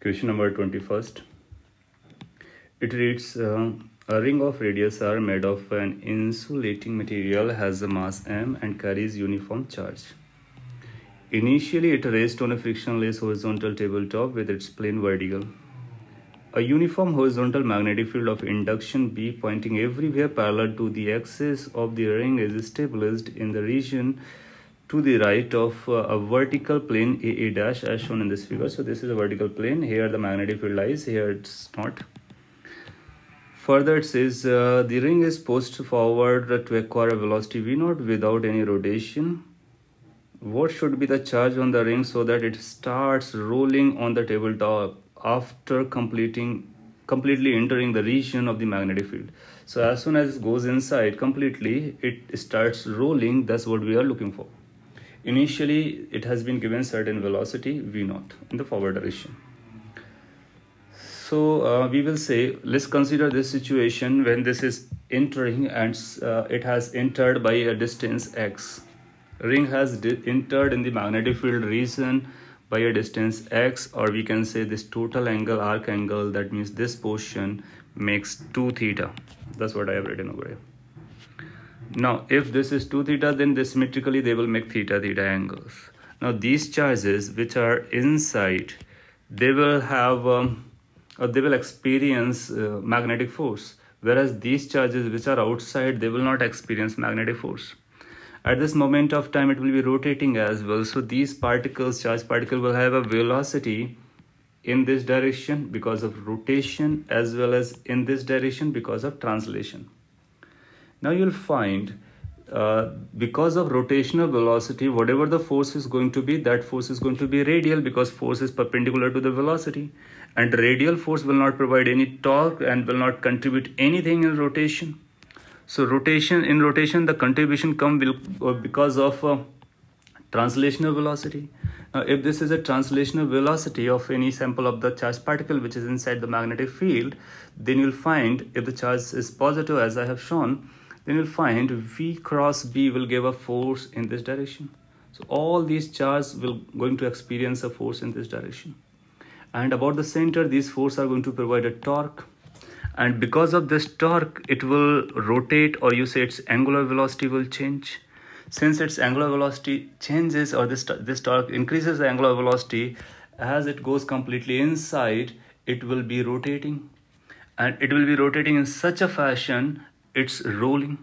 Question number 21st. It reads, uh, a ring of radius R made of an insulating material has a mass m and carries uniform charge. Initially, it rests on a frictionless horizontal tabletop with its plane vertical. A uniform horizontal magnetic field of induction B pointing everywhere parallel to the axis of the ring is established in the region to the right of uh, a vertical plane AA dash as shown in this figure. So this is a vertical plane. Here the magnetic field lies, here it's not. Further it says uh, the ring is pushed forward to acquire a velocity V0 without any rotation. What should be the charge on the ring so that it starts rolling on the tabletop after completing completely entering the region of the magnetic field. So as soon as it goes inside completely, it starts rolling. That's what we are looking for. Initially, it has been given certain velocity v0 in the forward direction. So uh, we will say, let's consider this situation when this is entering and uh, it has entered by a distance x. Ring has entered in the magnetic field region by a distance x or we can say this total angle arc angle that means this portion makes 2 theta that's what i have written over here now, if this is 2 theta, then this symmetrically they will make theta theta angles. Now, these charges which are inside, they will have, um, or they will experience uh, magnetic force. Whereas these charges which are outside, they will not experience magnetic force. At this moment of time, it will be rotating as well. So these particles, charge particle will have a velocity in this direction because of rotation as well as in this direction because of translation. Now you'll find uh, because of rotational velocity, whatever the force is going to be, that force is going to be radial because force is perpendicular to the velocity. And radial force will not provide any torque and will not contribute anything in rotation. So rotation in rotation, the contribution come will, uh, because of uh, translational velocity. Now, if this is a translational velocity of any sample of the charged particle which is inside the magnetic field, then you'll find if the charge is positive, as I have shown, then you'll find V cross B will give a force in this direction. So all these charges will going to experience a force in this direction. And about the center, these forces are going to provide a torque. And because of this torque, it will rotate or you say its angular velocity will change. Since its angular velocity changes or this, this torque increases the angular velocity, as it goes completely inside, it will be rotating. And it will be rotating in such a fashion it's rolling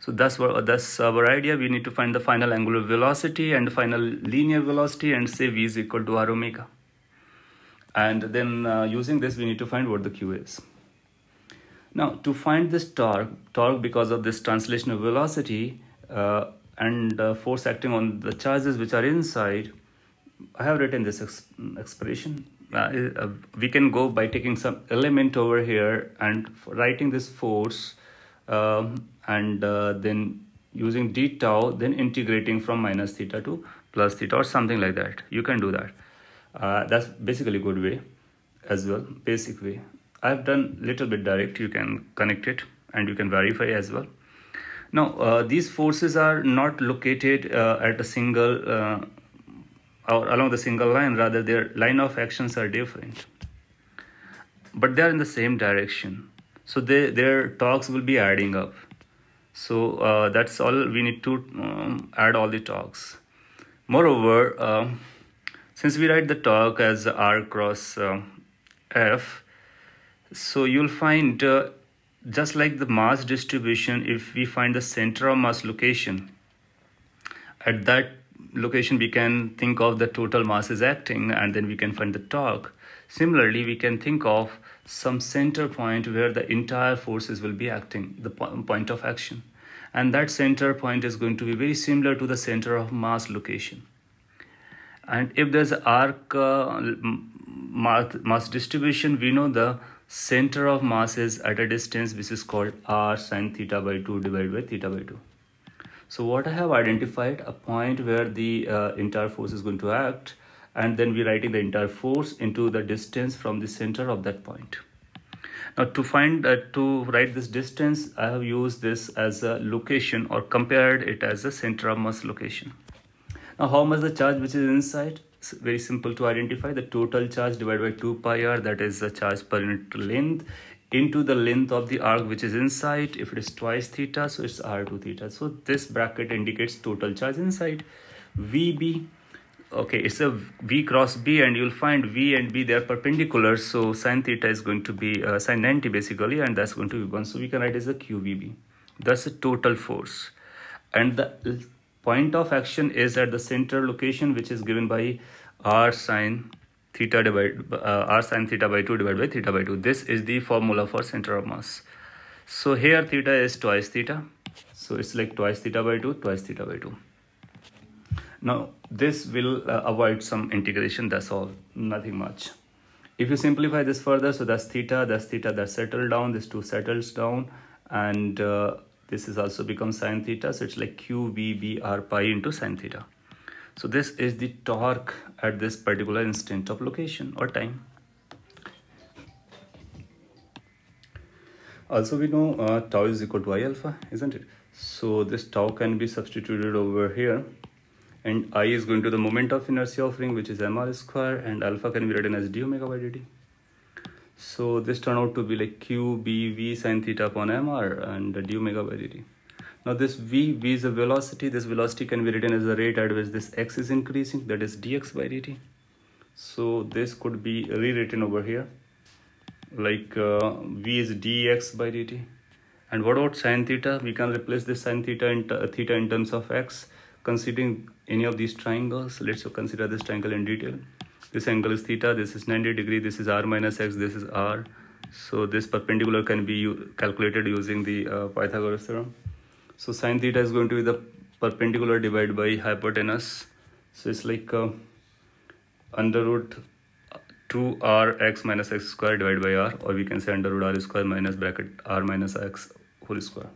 so that's what that's our idea we need to find the final angular velocity and final linear velocity and say v is equal to r omega and then uh, using this we need to find what the q is now to find this torque torque because of this translational velocity uh, and uh, force acting on the charges which are inside i have written this ex expression uh, uh, we can go by taking some element over here and writing this force um, and uh, then using d tau then integrating from minus theta to plus theta or something like that you can do that uh, that's basically good way as well basic way i've done little bit direct you can connect it and you can verify as well now uh, these forces are not located uh, at a single uh, or along the single line rather their line of actions are different but they are in the same direction so they, their talks will be adding up so uh, that's all we need to um, add all the talks moreover uh, since we write the talk as r cross uh, f so you'll find uh, just like the mass distribution if we find the center of mass location at that location we can think of the total mass is acting and then we can find the torque. Similarly, we can think of some center point where the entire forces will be acting, the point of action. And that center point is going to be very similar to the center of mass location. And if there's arc uh, mass, mass distribution, we know the center of mass is at a distance which is called r sine theta by 2 divided by theta by 2. So what I have identified a point where the uh, entire force is going to act and then we're writing the entire force into the distance from the center of that point. Now to find uh, to write this distance, I have used this as a location or compared it as a center of mass location. Now how much the charge which is inside? It's very simple to identify the total charge divided by 2 pi r that is the charge per unit length into the length of the arc which is inside if it is twice theta so it's r2 theta so this bracket indicates total charge inside vb okay it's a v cross b and you'll find v and b they are perpendicular so sine theta is going to be uh, sine 90 basically and that's going to be 1 so we can write as a qvb that's a total force and the point of action is at the center location which is given by r sine theta divided by, uh, r sine theta by 2 divided by theta by 2. This is the formula for center of mass. So here theta is twice theta. So it's like twice theta by 2, twice theta by 2. Now this will uh, avoid some integration, that's all, nothing much. If you simplify this further, so that's theta, that's theta, that settled down, this 2 settles down and uh, this is also become sine theta, so it's like q, v, b, r pi into sine theta so this is the torque at this particular instant of location or time also we know uh, tau is equal to i alpha isn't it so this tau can be substituted over here and i is going to the moment of inertia of ring which is mr square and alpha can be written as d omega by dt so this turned out to be like q b v sine theta upon mr and d omega by dt now this v, v is a velocity. This velocity can be written as the rate at which this x is increasing. That is dx by dt. So this could be rewritten over here. Like uh, v is dx by dt. And what about sine theta? We can replace this sine theta in, theta in terms of x. Considering any of these triangles, let's consider this triangle in detail. This angle is theta, this is 90 degree, this is r minus x, this is r. So this perpendicular can be calculated using the uh, Pythagoras theorem. So sine theta is going to be the perpendicular divided by hypotenuse. So it's like uh, under root 2r x minus x square divided by r or we can say under root r square minus bracket r minus x whole square.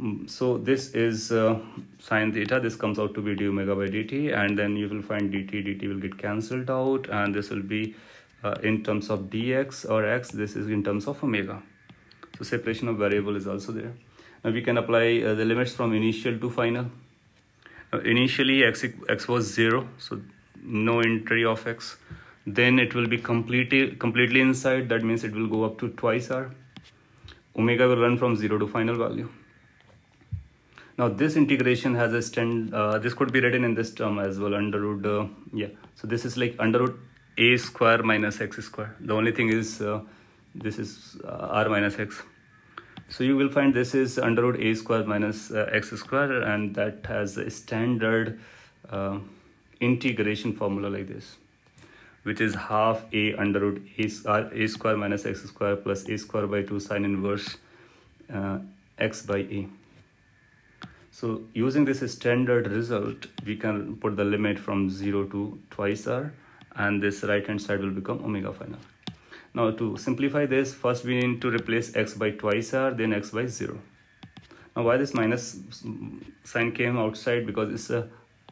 Mm, so this is uh, sine theta. This comes out to be d omega by dt and then you will find dt, dt will get cancelled out and this will be uh, in terms of dx or x. This is in terms of omega. So separation of variable is also there. Now we can apply uh, the limits from initial to final. Now uh, initially x, x was 0, so no entry of x. Then it will be completely, completely inside, that means it will go up to twice r. Omega will run from 0 to final value. Now this integration has a stand, uh, this could be written in this term as well, under root, uh, yeah. So this is like under root a square minus x square. The only thing is uh, this is uh, r minus x. So you will find this is under root a square minus uh, x square and that has a standard uh, integration formula like this which is half a under root a, uh, a square minus x square plus a square by 2 sine inverse uh, x by a. So using this standard result, we can put the limit from 0 to twice r and this right hand side will become omega final. Now to simplify this, first we need to replace x by twice r, then x by 0. Now why this minus sign came outside? Because it's a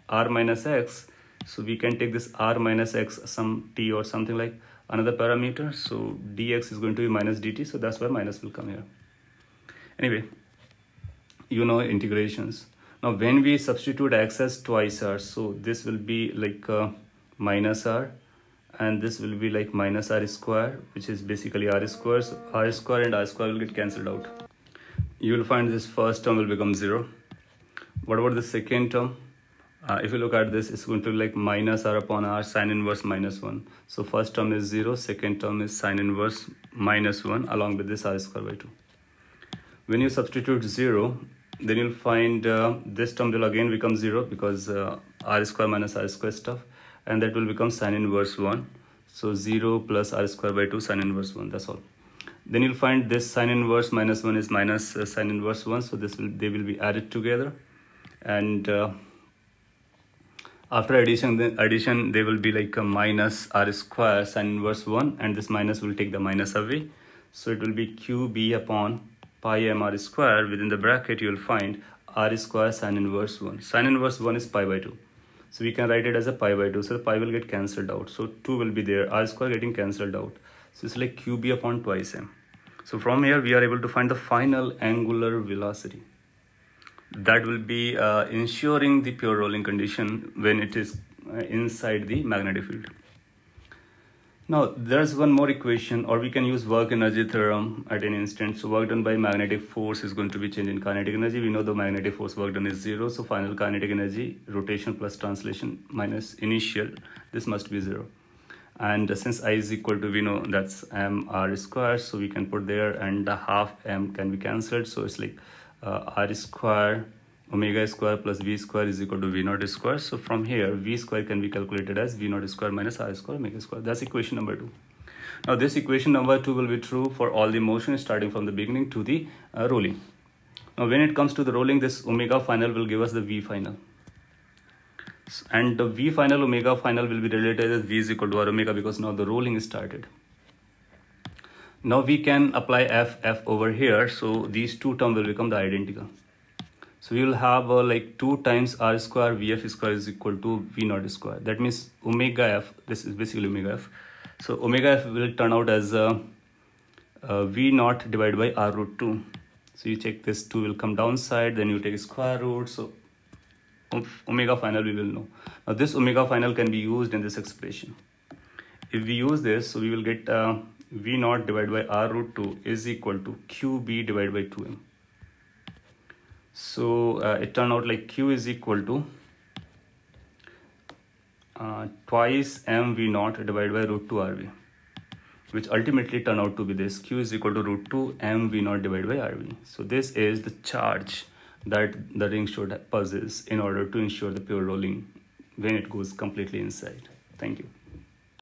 r minus x. So we can take this r minus x some t or something like another parameter. So dx is going to be minus dt. So that's why minus will come here. Anyway, you know integrations. Now when we substitute x as twice r, so this will be like uh, minus r and this will be like minus r square which is basically r square so r square and r square will get cancelled out you will find this first term will become zero what about the second term uh, if you look at this it's going to be like minus r upon r sine inverse minus one so first term is zero second term is sine inverse minus one along with this r square by two when you substitute zero then you'll find uh, this term will again become zero because uh, r square minus r square stuff and that will become sine inverse 1 so 0 plus r square by 2 sine inverse 1 that's all then you'll find this sine inverse minus 1 is minus uh, sine inverse 1 so this will they will be added together and uh, after addition addition they will be like a minus r square sine inverse 1 and this minus will take the minus away so it will be qb upon pi m r square within the bracket you'll find r square sine inverse 1 sine inverse 1 is pi by 2 so we can write it as a pi by 2. So the pi will get cancelled out. So 2 will be there. r square getting cancelled out. So it's like qb upon twice m. So from here we are able to find the final angular velocity. That will be uh, ensuring the pure rolling condition when it is uh, inside the magnetic field. Now there's one more equation or we can use work energy theorem at an instant. So work done by magnetic force is going to be change in kinetic energy. We know the magnetic force work done is zero. So final kinetic energy, rotation plus translation minus initial, this must be zero. And since I is equal to, we know that's m r square. So we can put there and half m can be cancelled. So it's like uh, r square omega square plus v square is equal to v naught square. So from here, v square can be calculated as v naught square minus r square omega square. That's equation number two. Now this equation number two will be true for all the motion starting from the beginning to the uh, rolling. Now when it comes to the rolling, this omega final will give us the v final. And the v final omega final will be related as v is equal to r omega because now the rolling is started. Now we can apply f, f over here. So these two terms will become the identical. So we will have uh, like 2 times r square vf square is equal to v naught square. That means omega f, this is basically omega f. So omega f will turn out as uh, uh, v naught divided by r root 2. So you take this 2 will come downside, then you take square root. So omega final we will know. Now this omega final can be used in this expression. If we use this, so we will get uh, v naught divided by r root 2 is equal to qb divided by 2m. So uh, it turned out like Q is equal to uh, twice mv naught divided by root 2 rv which ultimately turned out to be this q is equal to root 2 mv naught divided by rv so this is the charge that the ring should possess in order to ensure the pure rolling when it goes completely inside thank you